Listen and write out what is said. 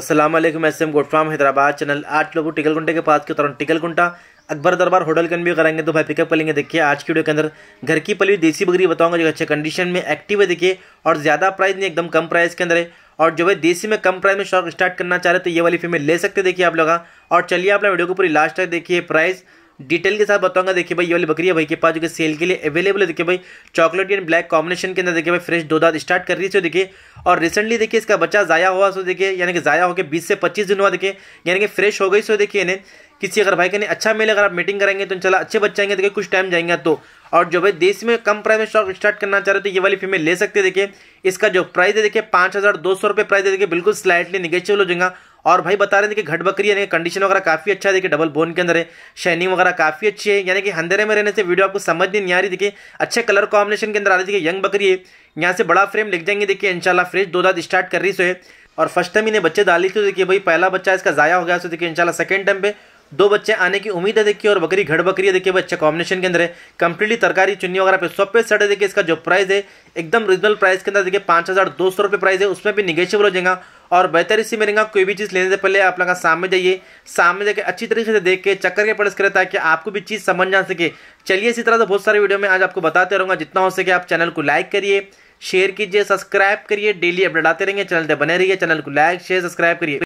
असलम एस एम गुड फ्राम हैदराबाद चैनल आठ लोगों टिकल गुंटे के पास के उतार टिकल गुंटा अकबर दरबार होटल भी कराएंगे तो भाई पिकअप कर लेंगे देखिए आज की वीडियो के अंदर घर की पली देसी बकरी बताऊंगा जो अच्छे कंडीशन में एक्टिव है देखिए और ज़्यादा प्राइस नहीं एकदम कम प्राइस के अंदर है और जो है देसी में कम प्राइस में शॉक स्टार्ट करना चाह रहे तो ये वाली फीमेल ले सकते देखिए आप लोग हाँ। और चलिए आप लोग वीडियो को पूरी लास्ट तक देखिए प्राइस डिटेल के साथ बताऊंगा देखिए भाई ये वाली बकरी है भाई के पास जो कि सेल के लिए अवेलेबल है देखिए भाई चॉकलेट एंड ब्लैक कॉम्बिनेशन के अंदर देखिए भाई फ्रेश दो दाद स्टार्ट कर रही थी देखिए और रिसेंटली देखिए इसका बच्चा ज़ाया हुआ सो देखिए यानी कि ज़ाया होकर बीस से पच्चीस दिन हुआ देखिए यानी कि फ्रेश हो गई सो देखिए इन्हें किसी अगर भाई कहने अच्छा मिले अगर आप मीटिंग करेंगे तो चला अच्छे बच्चे आएंगे देखिए कुछ टाइम जाएंगे तो और जो भाई देश में कम प्राइस में स्टॉक स्टार्ट करना चाह रहे तो ये वाली फीमेल ले सकते हैं देखिए इसका जो प्राइस है देखिए पाँच हज़ार दो सौ रुपये प्राइस है देखिए बिल्कुल स्लाइटली निगेटिव हो जाएगा और भाई बता रहे थे कि घट बकरी यानी कंडीशन वगैरह काफ़ी अच्छा है देखिए डबल बोन के अंदर है शाइनिंग वगैरह काफ़ी अच्छी है यानी कि अंधेरे में रहने से वीडियो आपको समझ नहीं आ रही देखिए अच्छे कलर कॉम्बिनेशन के अंदर आ रही थी यंग बकरी है यहाँ से बड़ा फ्रेम लिख जाएंगे देखिए इनशाला फ्रेश दो दाद स्टार्ट कर रही सो है और फर्स्ट टाइम इन्हें बच्चे डाली थी तो देखिए भाई पहला बच्चा इसका ज़ाया हो गया सो देखिए इनशाला सेकेंड टाइम पे दो बच्चे आने की उम्मीद है देखिए और बकरी घड़ बकरी है देखिए बच्चे कॉम्बिनेशन के अंदर है कंप्लीटली तरकारी चुन्नी वगैरह पे सब पे सेट है देखिए इसका जो प्राइस है एकदम रीजनल प्राइस के अंदर देखिए पाँच हज़ार दो सौ रुपये प्राइस है उसमें भी निगेशिव हो जाएगा और बेहतर इसी रहेगा कोई भी चीज़ लेने से पहले आप लोग सामने जाइए सामने जाके अच्छी तरीके से देख के चक्कर के पड़ करें ताकि आपको भी चीज़ समझ जा सके चलिए इसी तरह से बहुत सारे वीडियो में आज आपको बताते रहूँगा जितना हो सके आप चैनल को लाइक करिए शेयर कीजिए सब्सक्राइब करिए डेली अपडेट आते रहेंगे चैनल पर बने रहिए चैनल को लाइक शेयर सब्सक्राइब करिए